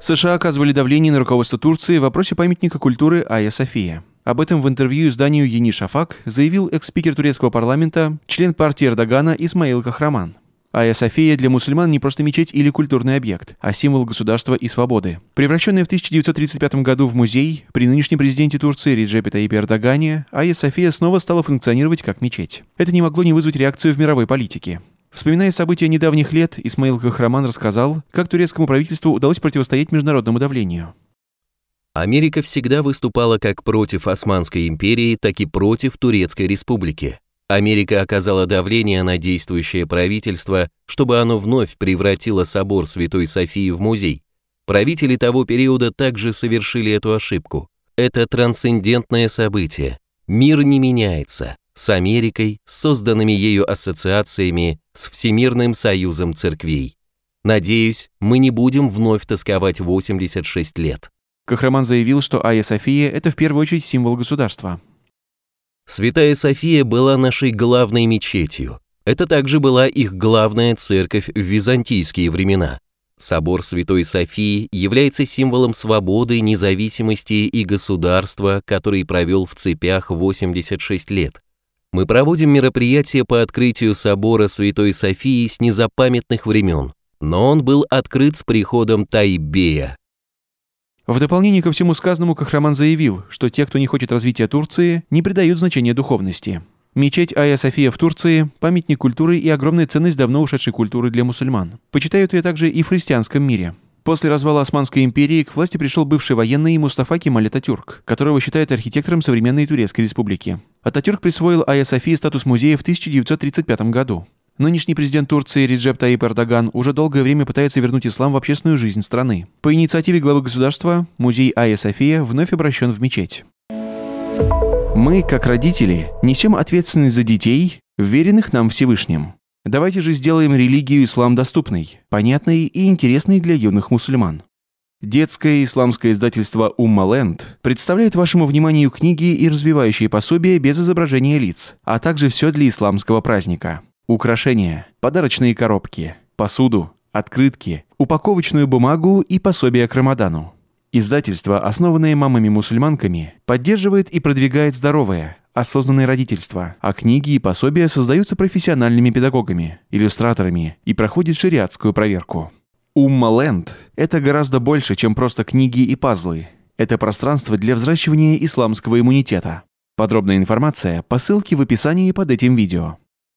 США оказывали давление на руководство Турции в вопросе памятника культуры Айя София. Об этом в интервью изданию Ени Шафак заявил экс-спикер турецкого парламента, член партии Эрдогана Исмаил Кахраман. Айя София для мусульман не просто мечеть или культурный объект, а символ государства и свободы. Превращенная в 1935 году в музей, при нынешнем президенте Турции Реджепе Таипе Эрдогане, Айя София снова стала функционировать как мечеть. Это не могло не вызвать реакцию в мировой политике. Вспоминая события недавних лет, Исмаил Кахраман рассказал, как турецкому правительству удалось противостоять международному давлению. Америка всегда выступала как против Османской империи, так и против Турецкой республики. Америка оказала давление на действующее правительство, чтобы оно вновь превратило собор Святой Софии в музей. Правители того периода также совершили эту ошибку. Это трансцендентное событие. Мир не меняется, с Америкой, с созданными ею ассоциациями, с Всемирным союзом церквей. Надеюсь, мы не будем вновь тосковать 86 лет. Кахраман заявил, что Айя София – это в первую очередь символ государства. Святая София была нашей главной мечетью. Это также была их главная церковь в византийские времена. Собор Святой Софии является символом свободы, независимости и государства, который провел в цепях 86 лет – мы проводим мероприятие по открытию собора Святой Софии с незапамятных времен, но он был открыт с приходом Тайбея. В дополнение ко всему сказанному Кахраман заявил, что те, кто не хочет развития Турции, не придают значения духовности. Мечеть Айя София в Турции – памятник культуры и огромная ценность давно ушедшей культуры для мусульман. Почитают ее также и в христианском мире. После развала Османской империи к власти пришел бывший военный Мустафа Кемаль Ататюрк, которого считают архитектором современной Турецкой республики. Ататюрк присвоил Айя Софии статус музея в 1935 году. Нынешний президент Турции Реджеп Таип Эрдоган уже долгое время пытается вернуть ислам в общественную жизнь страны. По инициативе главы государства музей Айя София вновь обращен в мечеть. Мы, как родители, несем ответственность за детей, веренных нам Всевышним. Давайте же сделаем религию ислам доступной, понятной и интересной для юных мусульман. Детское исламское издательство «Уммаленд» представляет вашему вниманию книги и развивающие пособия без изображения лиц, а также все для исламского праздника. Украшения, подарочные коробки, посуду, открытки, упаковочную бумагу и пособия к Рамадану. Издательство, основанное мамами-мусульманками, поддерживает и продвигает здоровое, осознанное родительство, а книги и пособия создаются профессиональными педагогами, иллюстраторами и проходят шариатскую проверку. Умма Ленд – это гораздо больше, чем просто книги и пазлы. Это пространство для взращивания исламского иммунитета. Подробная информация по ссылке в описании под этим видео.